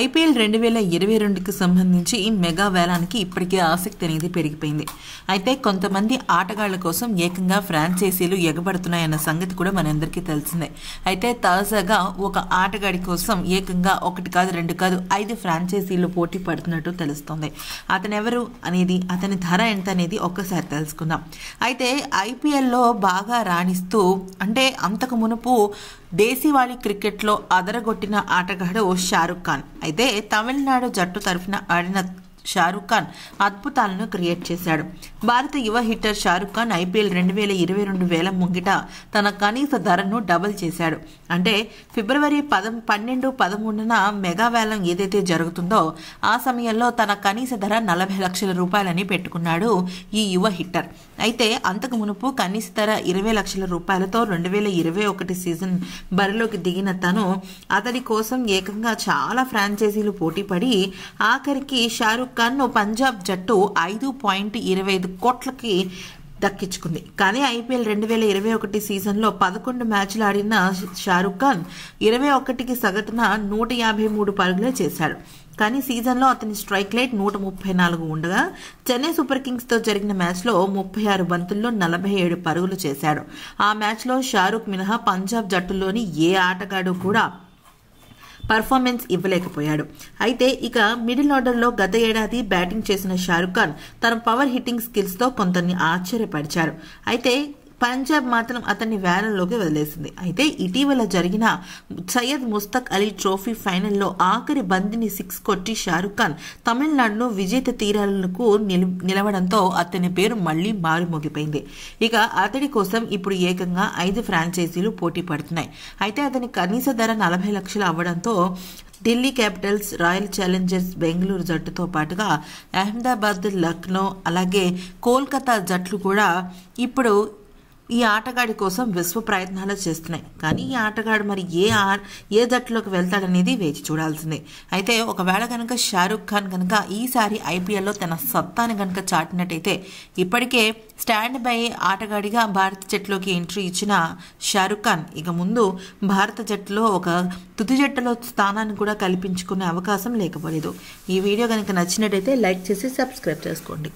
IPL రెండు వేల ఇరవై రెండుకి సంబంధించి ఈ మెగా వేలానికి ఇప్పటికే ఆసక్తి అనేది పెరిగిపోయింది అయితే కొంతమంది ఆటగాళ్ల కోసం ఏకంగా ఫ్రాంచైజీలు ఎగబడుతున్నాయన్న సంగతి కూడా మనందరికీ తెలిసిందే అయితే తాజాగా ఒక ఆటగాడి కోసం ఏకంగా ఒకటి కాదు రెండు కాదు ఐదు ఫ్రాంచైజీలు పోటీ పడుతున్నట్టు తెలుస్తుంది అతనెవరు అనేది అతని ధర ఎంత అనేది ఒక్కసారి తెలుసుకుందాం అయితే ఐపీఎల్లో బాగా రాణిస్తూ ఎందుకంటే అంతకు మునుపు దేశీవాళి క్రికెట్లో అదరగొట్టిన ఆటగాడు షారుఖ్ ఖాన్ అయితే తమిళనాడు జట్టు తరఫున ఆడిన షారుఖ్ ఖాన్ అద్భుతాలను క్రియేట్ చేశాడు భారత యువ హిట్టర్ షారుఖ్ ఖాన్ ఐపీఎల్ రెండు వేల ఇరవై రెండు వేల ముంగిట తన కనీస ధరను డబుల్ చేశాడు అంటే ఫిబ్రవరి పద పన్నెండు పదమూడున మెగా ఏదైతే జరుగుతుందో ఆ సమయంలో తన కనీస ధర నలభై లక్షల రూపాయలని పెట్టుకున్నాడు ఈ యువ హిట్టర్ అయితే అంతకు మునుపు కనీస ధర ఇరవై లక్షల రూపాయలతో రెండు వేల ఇరవై ఒకటి సీజన్ బరిలోకి దిగిన తను అతడి కోసం ఏకంగా చాలా ఫ్రాంచైజీలు పోటీపడి ఆఖరికి షారుఖ్ కన్ను పంజాబ్ జట్టు ఐదు పాయింట్ ఇరవై ఐదు కోట్లకి దక్కించుకుంది కానీ ఐపీఎల్ రెండు వేల ఇరవై ఒకటి సీజన్లో పదకొండు మ్యాచ్లు ఆడిన షారుఖ్ ఖాన్ ఇరవై ఒకటికి సగటున నూట యాభై మూడు పరుగులే చేశాడు కానీ సీజన్లో అతని స్ట్రైక్ రేట్ నూట ముప్పై నాలుగు ఉండగా చెన్నై సూపర్ కింగ్స్తో జరిగిన మ్యాచ్లో ముప్పై ఆరు బంతుల్లో నలభై ఏడు పరుగులు చేశాడు ఆ మ్యాచ్లో షారుఖ్ మినహా పంజాబ్ జట్టులోని ఏ ఆటగాడు కూడా పర్ఫార్మెన్స్ ఇవ్వలేకపోయాడు అయితే ఇక మిడిల్ ఆర్డర్లో గత ఏడాది బ్యాటింగ్ చేసిన షారుఖ్ ఖాన్ తన పవర్ హిట్టింగ్ స్కిల్స్తో కొంతని ఆశ్చర్యపరిచారు అయితే పంజాబ్ మాత్రం అతన్ని వేలంలోకి వదిలేసింది అయితే ఇటీవల జరిగిన సయ్యద్ ముస్తక్ అలీ ట్రోఫీ ఫైనల్లో ఆఖరి బంతిని సిక్స్ కొట్టి షారుఖ్ ఖాన్ తమిళనాడు విజేత తీరాలకు నిలవడంతో అతని పేరు మళ్లీ మారుమోగిపోయింది ఇక అతడి కోసం ఇప్పుడు ఏకంగా ఐదు ఫ్రాంచైజీలు పోటీ పడుతున్నాయి అయితే అతని కనీస ధర నలభై లక్షలు అవ్వడంతో Delhi Capitals Royal Challengers Bengaluru జట్టుతో పాటుగా అహ్మదాబాద్ లక్నో అలాగే కోల్కతా జట్లు కూడా ఇప్పుడు ఈ ఆటగాడి కోసం విశ్వ ప్రయత్నాలు చేస్తున్నాయి కానీ ఈ ఆటగాడు మరి ఏ ఏ జట్టులోకి వెళ్తాడనేది వేచి చూడాల్సిందే అయితే ఒకవేళ కనుక షారుఖ్ ఖాన్ కనుక ఈసారి ఐపీఎల్లో తన సత్తాను కనుక చాటినట్టయితే ఇప్పటికే స్టాండ్ బై ఆటగాడిగా భారత జట్టులోకి ఎంట్రీ ఇచ్చిన షారుఖ్ ఖాన్ ఇక ముందు భారత జట్టులో ఒక తుది జట్టులో స్థానాన్ని కూడా కల్పించుకునే అవకాశం లేకపోలేదు ఈ వీడియో కనుక నచ్చినట్టయితే లైక్ చేసి సబ్స్క్రైబ్ చేసుకోండి